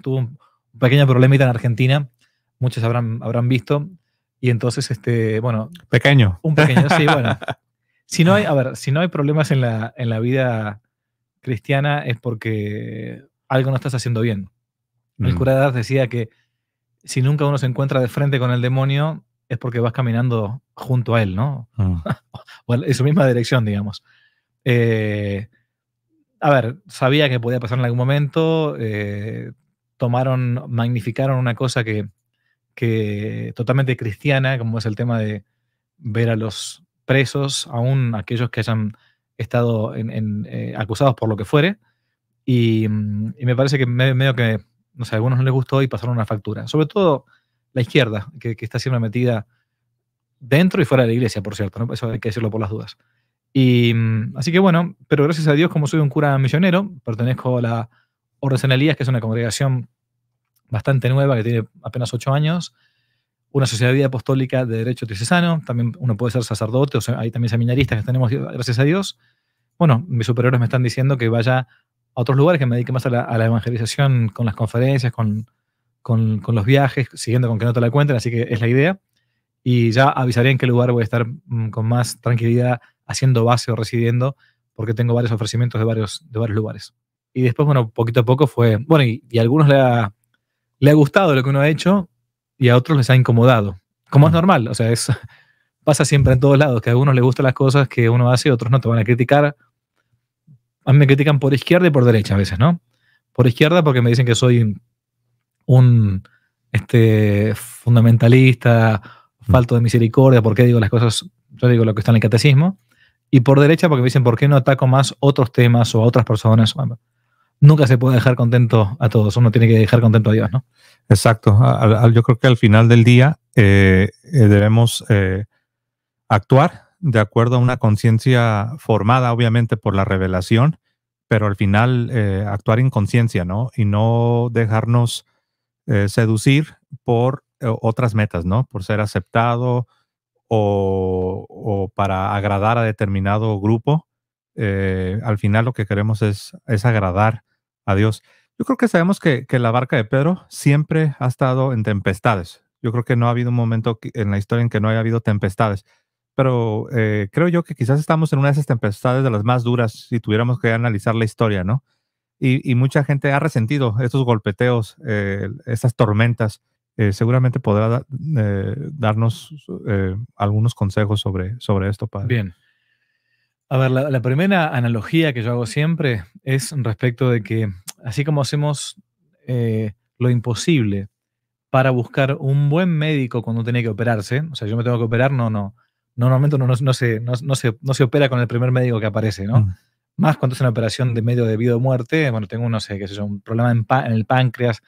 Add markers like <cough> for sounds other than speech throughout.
tuvo un pequeño problemita en Argentina, muchos habrán, habrán visto, y entonces, este, bueno... Pequeño. Un pequeño, sí, bueno. <laughs> Si no hay, a ver, si no hay problemas en la, en la vida cristiana es porque algo no estás haciendo bien. El mm. curador decía que si nunca uno se encuentra de frente con el demonio, es porque vas caminando junto a él, ¿no? Mm. <laughs> o en su misma dirección, digamos. Eh, a ver, sabía que podía pasar en algún momento, eh, tomaron, magnificaron una cosa que, totalmente cristiana, como es el tema de ver a los presos, aún aquellos que hayan estado eh, acusados por lo que fuere, y, mm, me parece que medio, que, no sé, a algunos no les gustó y pasaron una factura, sobre todo la izquierda, que, que está siempre metida dentro y fuera de la iglesia, por cierto, eso hay que decirlo por las dudas. Y mm, así que bueno, pero gracias a Dios, como soy un cura misionero, pertenezco a la Orden Elías, que es una congregación bastante nueva, que tiene apenas ocho años, una sociedad apostólica de derecho tricesano, también uno puede ser sacerdote, o hay también seminaristas que tenemos, gracias a Dios. Bueno, mis superiores me están diciendo que vaya a otros lugares, que me dedique más a la, evangelización con las conferencias, con, los viajes, siguiendo con que no te la cuenten, así que es la idea. Y ya avisaré en qué lugar voy a estar mm, con más tranquilidad haciendo base o residiendo, porque tengo varios ofrecimientos de varios, de varios lugares. Y después, bueno, poquito a poco fue, bueno, y, a algunos le ha, gustado lo que uno ha hecho y a otros les ha incomodado. Como es normal, o sea, es, <laughs> pasa siempre en todos lados, que a algunos les gustan las cosas que uno hace, otros no te van a criticar. A mí me critican por izquierda y por derecha a veces, ¿no? Por izquierda porque me dicen que soy un este, fundamentalista, falto de misericordia, porque digo las cosas, yo digo lo que está en el catecismo, y por derecha porque me dicen por qué no ataco más otros temas o a otras personas nunca se puede dejar contento a todos, uno tiene que dejar contento a Dios, ¿no? Exacto, yo creo que al final del día eh, eh, debemos eh, actuar de acuerdo a una conciencia formada, obviamente, por la revelación, pero al final actuar en conciencia, ¿no? Y no dejarnos seducir por otras metas, ¿no? Por ser aceptado o, para agradar a determinado grupo. al final lo que queremos es, es agradar Dios. Yo creo que sabemos que, la barca de Pedro siempre ha estado en tempestades. Yo creo que no ha habido un momento en la historia en que no haya habido tempestades. Pero eh, creo yo que quizás estamos en una de esas tempestades de las más duras si tuviéramos que analizar la historia, ¿no? Y, mucha gente ha resentido estos golpeteos, eh, estas tormentas. Eh, seguramente podrá darnos algunos consejos sobre, sobre esto, Padre. Bien. A ver, la, primera analogía que yo hago siempre es respecto de que así como hacemos eh, lo imposible para buscar un buen médico cuando tiene que operarse, o sea, yo me tengo que operar, no, no. Normalmente no, no, no, se, no, se, opera con el primer médico que aparece, ¿no? Mm. Más cuando es una operación de medio de vida o muerte, bueno, tengo, no sé, qué sé un problema en, el páncreas,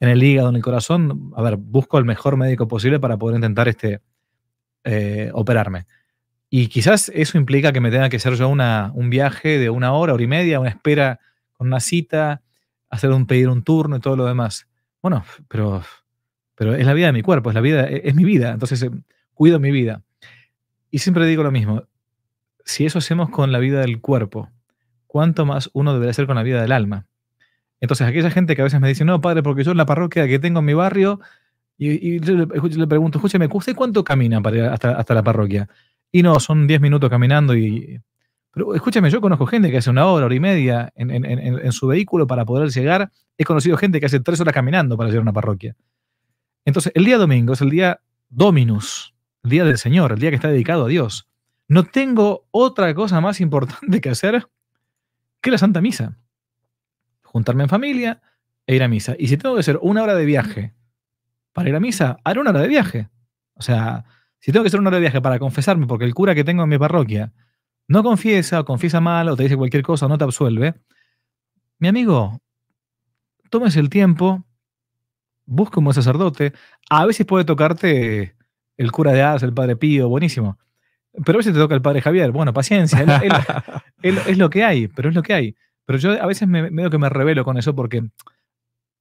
en el hígado, en el corazón, a ver, busco el mejor médico posible para poder intentar este, eh, operarme. Y quizás eso implica que me tenga que hacer yo un viaje de una hora, hora y media, una espera con una cita, hacer un pedir un turno y todo lo demás. Bueno, pero, pero es la vida de mi cuerpo, es la vida, es, mi vida, entonces eh, cuido mi vida. Y siempre digo lo mismo, si eso hacemos con la vida del cuerpo, ¿cuánto más uno debería hacer con la vida del alma? Entonces, aquella gente que a veces me dice, no, padre, porque yo en la parroquia que tengo en mi barrio, y, yo le, pregunto, escúcheme, ¿usted cuánto camina para hasta, hasta la parroquia? Y no, son 10 minutos caminando y... Pero escúchame, yo conozco gente que hace una hora, hora y media en, su vehículo para poder llegar. He conocido gente que hace tres horas caminando para llegar a una parroquia. Entonces, el día domingo es el día Dominus, el día del Señor, el día que está dedicado a Dios. No tengo otra cosa más importante que hacer que la Santa Misa. Juntarme en familia e ir a misa. Y si tengo que hacer una hora de viaje para ir a misa, haré una hora de viaje. O sea, si tengo que hacer una hora de viaje para confesarme porque el cura que tengo en mi parroquia no confiesa o confiesa mal o te dice cualquier cosa o no te absuelve, mi amigo, tomes el tiempo, busca un buen sacerdote. A veces puede tocarte el cura de Ars, el padre Pío, buenísimo. Pero a veces te toca el padre Javier. Bueno, paciencia, es lo que hay, pero es lo que hay. Pero yo a veces me, medio que me revelo con eso porque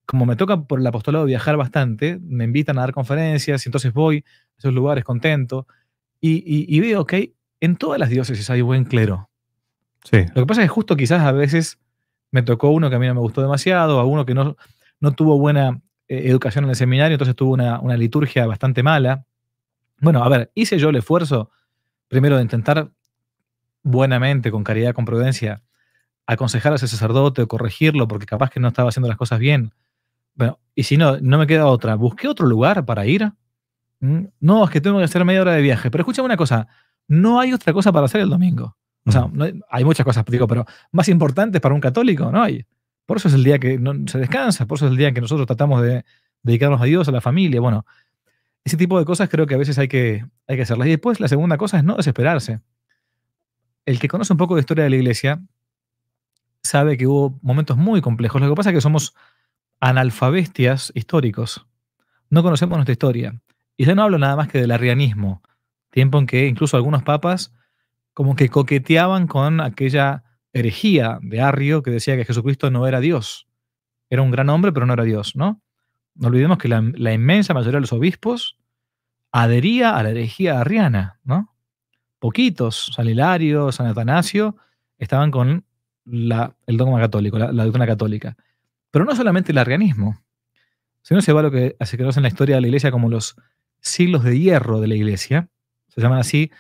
como me toca por el apostolado viajar bastante, me invitan a dar conferencias y entonces voy, esos lugares contentos Y, veo que en todas las diócesis hay buen clero. Lo que pasa es que justo quizás a veces me tocó uno que a mí no me gustó demasiado, a uno que no, no tuvo buena eh, educación en el seminario, entonces tuvo una, una liturgia bastante mala. Bueno, a ver, hice yo el esfuerzo primero de intentar buenamente, con caridad, con prudencia, aconsejar a ese sacerdote o corregirlo porque capaz que no estaba haciendo las cosas bien. Bueno, y si no, no me queda otra. Busqué otro lugar para ir Mm, no, es que tengo que hacer media hora de viaje. Pero escúchame una cosa, no hay otra cosa para hacer el domingo. O sea, mm. hay, muchas cosas, digo, pero más importantes para un católico no hay. Por eso es el día que no, se descansa, por eso es el día en que nosotros tratamos de dedicarnos a Dios, a la familia. Bueno, ese tipo de cosas creo que a veces hay que, hay que hacerlas. Y después la segunda cosa es no desesperarse. El que conoce un poco de historia de la iglesia sabe que hubo momentos muy complejos. Lo que pasa es que somos analfabestias históricos. No conocemos nuestra historia. Y ya no hablo nada más que del arrianismo, tiempo en que incluso algunos papas como que coqueteaban con aquella herejía de Arrio que decía que Jesucristo no era Dios. Era un gran hombre, pero no era Dios, ¿no? No olvidemos que la, inmensa mayoría de los obispos adhería a la herejía arriana, ¿no? Poquitos, San Hilario, San Atanasio, estaban con la, el dogma católico, la, doctrina católica. Pero no solamente el arrianismo, sino se va a lo que se conoce en la historia de la iglesia como los siglos de hierro de la iglesia, se llaman así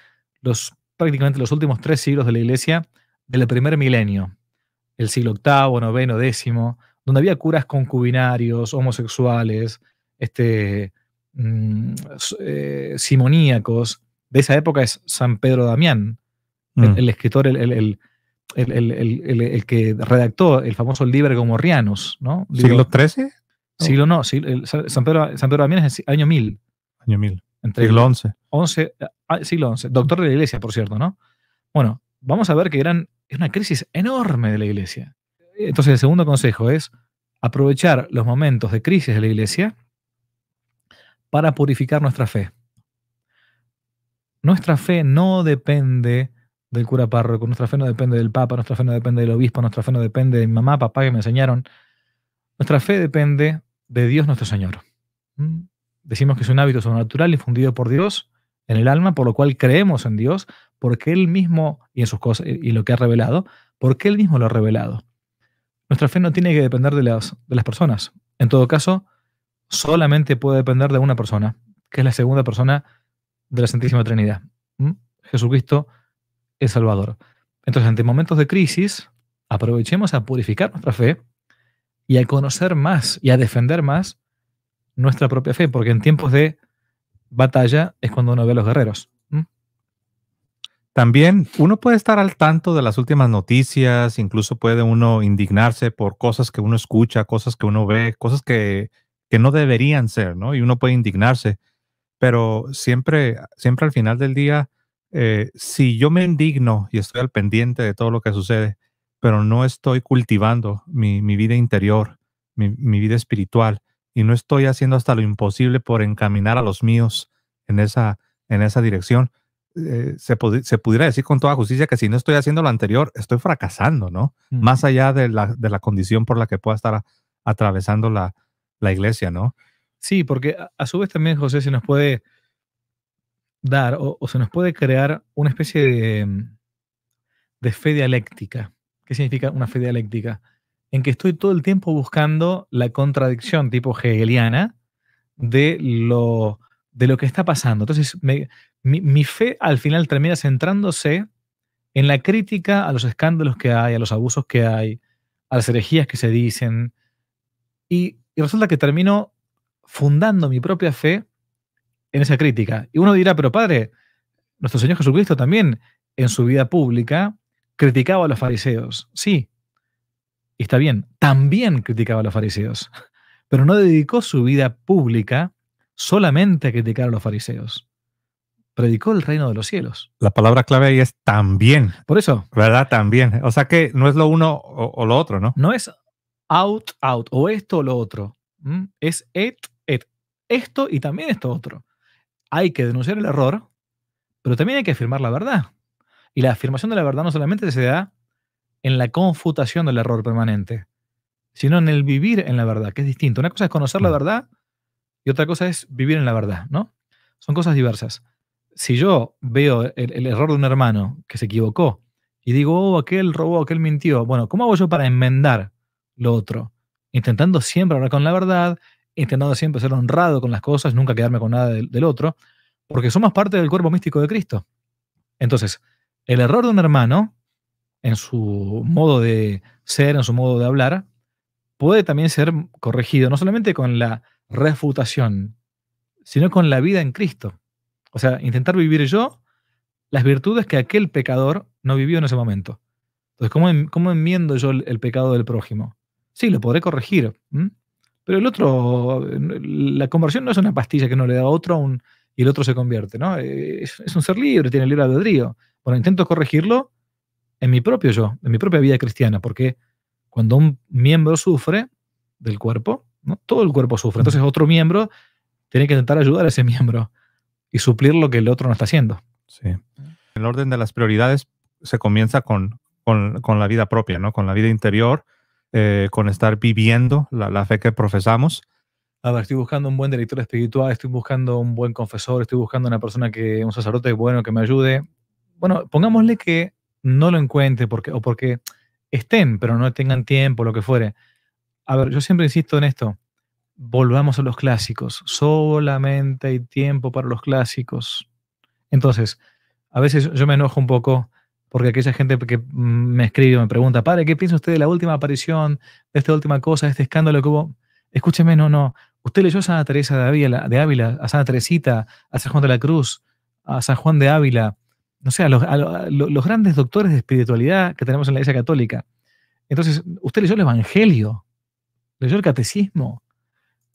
los, prácticamente los últimos tres siglos de la iglesia del primer milenio, el siglo octavo, noveno, décimo, donde había curas concubinarios, homosexuales, este, mm, eh, simoníacos. De esa época es San Pedro Damián, el, mm. escritor, el, que redactó el famoso libro Gomorrianus, ¿no? ¿Siglo XIII? Siglo no, San, Pedro, San Pedro Damián es el año 1000. Entre ah, ah, siglo XI. siglo XI. Doctor de la Iglesia, por cierto, ¿no? Bueno, vamos a ver que eran, es una crisis enorme de la Iglesia. Entonces, el segundo consejo es aprovechar los momentos de crisis de la Iglesia para purificar nuestra fe. Nuestra fe no depende del cura párroco, nuestra fe no depende del papa, nuestra fe no depende del obispo, nuestra fe no depende de mamá, papá que me enseñaron. Nuestra fe depende de Dios nuestro Señor. Mm. Decimos que es un hábito sobrenatural infundido por Dios en el alma, por lo cual creemos en Dios, porque Él mismo, y en sus cosas, y lo que ha revelado, porque Él mismo lo ha revelado. Nuestra fe no tiene que depender de las, personas. En todo caso, solamente puede depender de una persona, que es la segunda persona de la Santísima Trinidad. ¿Mm? Jesucristo es Salvador. Entonces, ante momentos de crisis, aprovechemos a purificar nuestra fe y a conocer más y a defender más nuestra propia fe, porque en tiempos de batalla es cuando uno ve a los guerreros. También uno puede estar al tanto de las últimas noticias, incluso puede uno indignarse por cosas que uno escucha, cosas que uno ve, cosas que, no deberían ser, ¿no? Y uno puede indignarse, pero siempre, siempre al final del día, eh, si yo me indigno y estoy al pendiente de todo lo que sucede, pero no estoy cultivando mi, vida interior, mi, mi vida espiritual, y no estoy haciendo hasta lo imposible por encaminar a los míos en esa, en esa dirección. Eh, se, pudiera decir con toda justicia que si no estoy haciendo lo anterior, estoy fracasando, ¿no? Más allá de la, de la, condición por la que pueda estar atravesando la, la, iglesia, ¿no? Sí, porque a, su vez también, José, se nos puede dar o, se nos puede crear una especie de, mm, de fe dialéctica. ¿Qué significa una fe dialéctica? en que estoy todo el tiempo buscando la contradicción tipo hegeliana de lo, de lo que está pasando. Entonces, mi, fe al final termina centrándose en la crítica a los escándalos que hay, a los abusos que hay, a las herejías que se dicen. Y, y resulta que termino fundando mi propia fe en esa crítica. Y uno dirá, pero padre, nuestro Señor Jesucristo también en su vida pública criticaba a los fariseos. Sí, y está bien, también criticaba a los fariseos, pero no dedicó su vida pública solamente a criticar a los fariseos. Predicó el reino de los cielos. La palabra clave ahí es también. Por eso. ¿Verdad? También. O sea que no es lo uno o, lo otro, ¿no? No es out, out, o esto o lo otro. ¿Mm? Es et, et. Esto y también esto otro. Hay que denunciar el error, pero también hay que afirmar la verdad. Y la afirmación de la verdad no solamente se da en la confutación del error permanente, sino en el vivir en la verdad, que es distinto. Una cosa es conocer la mm. verdad y otra cosa es vivir en la verdad, ¿no? Son cosas diversas. Si yo veo el, error de un hermano que se equivocó y digo, oh, aquel robó, aquel mintió, bueno, ¿cómo hago yo para enmendar lo otro? Intentando siempre hablar con la verdad, intentando siempre ser honrado con las cosas, nunca quedarme con nada del otro, porque somos parte del cuerpo místico de Cristo. Entonces, el error de un hermano en su modo de ser, en su modo de hablar, puede también ser corregido, no solamente con la refutación, sino con la vida en Cristo. O sea, intentar vivir yo las virtudes que aquel pecador no vivió en ese momento. Entonces, ¿cómo, cómo enmiendo yo el, pecado del prójimo? Sí, lo podré corregir, pero el otro, la conversión no es una pastilla que no le da a otro un, y el otro se convierte, ¿no? Eh, es, es un ser libre, tiene libre albedrío. Bueno, intento corregirlo, en mi propio yo, en mi propia vida cristiana, porque cuando un miembro sufre del cuerpo, todo el cuerpo sufre, entonces otro miembro tiene que intentar ayudar a ese miembro y suplir lo que el otro no está haciendo. Sí. El orden de las prioridades se comienza con, la vida propia, ¿no? con la vida interior, eh, con estar viviendo la, fe que profesamos. A ver, estoy buscando un buen director espiritual, estoy buscando un buen confesor, estoy buscando una persona que, un sacerdote bueno que me ayude. Bueno, pongámosle que no lo encuentre porque, o porque estén, pero no tengan tiempo, lo que fuere. A ver, yo siempre insisto en esto. Volvamos a los clásicos. Solamente hay tiempo para los clásicos. Entonces, a veces yo me enojo un poco porque aquella gente que me escribe me pregunta, padre, ¿qué piensa usted de la última aparición, de esta última cosa, de este escándalo que hubo? Escúcheme, no, no. Usted leyó a Santa Teresa de Ávila, de Ávila a Santa Teresita, a San Juan de la Cruz, a San Juan de Ávila, no sé, a los, grandes doctores de espiritualidad que tenemos en la Iglesia Católica. Entonces, usted leyó el Evangelio, leyó el Catecismo.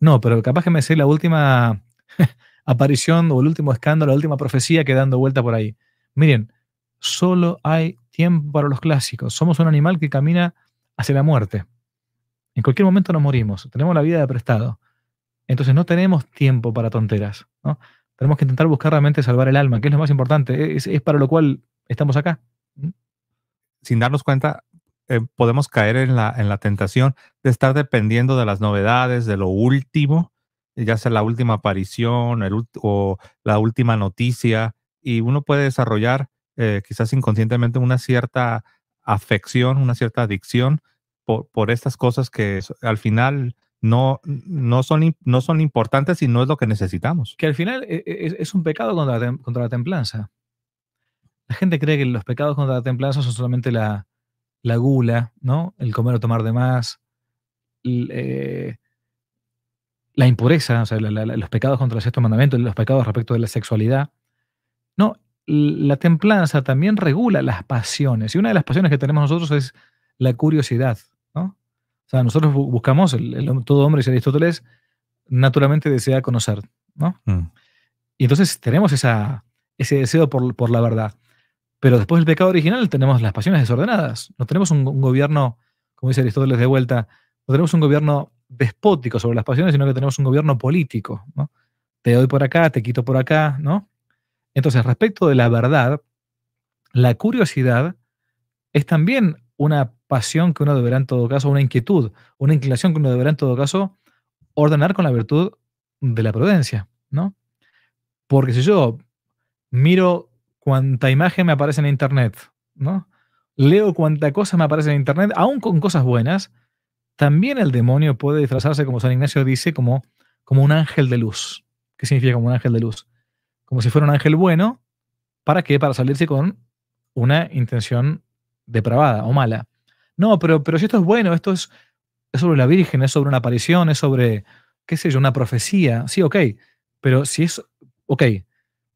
No, pero capaz que me sé la última <laughs> aparición o el último escándalo, la última profecía que dando vuelta por ahí. Miren, solo hay tiempo para los clásicos. Somos un animal que camina hacia la muerte. En cualquier momento nos morimos, tenemos la vida de prestado. Entonces no tenemos tiempo para tonteras. ¿no? Tenemos que intentar buscar realmente salvar el alma, que es lo más importante. E, es, para lo cual estamos acá. Sin darnos cuenta, eh, podemos caer en la, en la tentación de estar dependiendo de las novedades, de lo último, eh, ya sea la última aparición o la última noticia, y uno puede desarrollar eh, quizás inconscientemente una cierta afección, una cierta adicción por, por estas cosas que al final no, son, no son importantes y no es lo que necesitamos. Que al final eh, eh, es, un pecado contra la, contra la, templanza. La gente cree que los pecados contra la templanza son solamente la, gula, ¿no? El comer o tomar de más, eh, la impureza, los pecados contra el sexto mandamiento, los pecados respecto de la sexualidad. No, la templanza también regula las pasiones. Y una de las pasiones que tenemos nosotros es la curiosidad, ¿no? sea, nosotros buscamos, todo hombre, dice Aristóteles, naturalmente desea conocer, ¿no? Mm. Y entonces tenemos ese deseo por, la verdad. Pero después del pecado original tenemos las pasiones desordenadas. No tenemos un, gobierno, como dice Aristóteles de vuelta, no tenemos un gobierno despótico sobre las pasiones, sino que tenemos un gobierno político, Te doy por acá, te quito por acá, ¿no? Entonces, respecto de la verdad, la curiosidad es también una pasión que uno deberá en todo caso, una inquietud, una inclinación que uno deberá en todo caso ordenar con la virtud de la prudencia, ¿no? Porque si yo miro cuánta imagen me aparece en internet, ¿no? Leo cuánta cosa me aparece en internet, aún con cosas buenas, también el demonio puede disfrazarse, como San Ignacio dice, como, como un ángel de luz. ¿Qué significa como un ángel de luz? Como si fuera un ángel bueno, ¿para qué? Para salirse con una intención depravada o mala no, pero, pero si esto es bueno, esto es, sobre la Virgen, es sobre una aparición, es sobre, qué sé yo, una profecía. Sí, ok, pero si es, ok,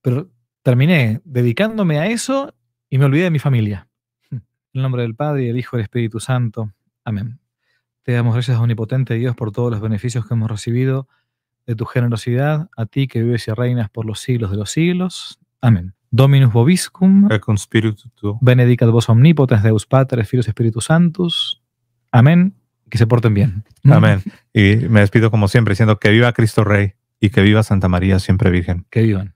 pero terminé dedicándome a eso y me olvidé de mi familia. En el nombre del Padre, y del Hijo y del Espíritu Santo. Amén. Te damos gracias, Omnipotente Dios, por todos los beneficios que hemos recibido de tu generosidad, a ti que vives y reinas por los siglos de los siglos. Amén. Dominus Bobiscum. Et spiritu tuo. Benedicat vos omnipotens Deus Pater, y Espíritus Santos. Amén. Que se porten bien. Mm. Amén. Y me despido como siempre diciendo que viva Cristo Rey y que viva Santa María siempre Virgen. Que vivan.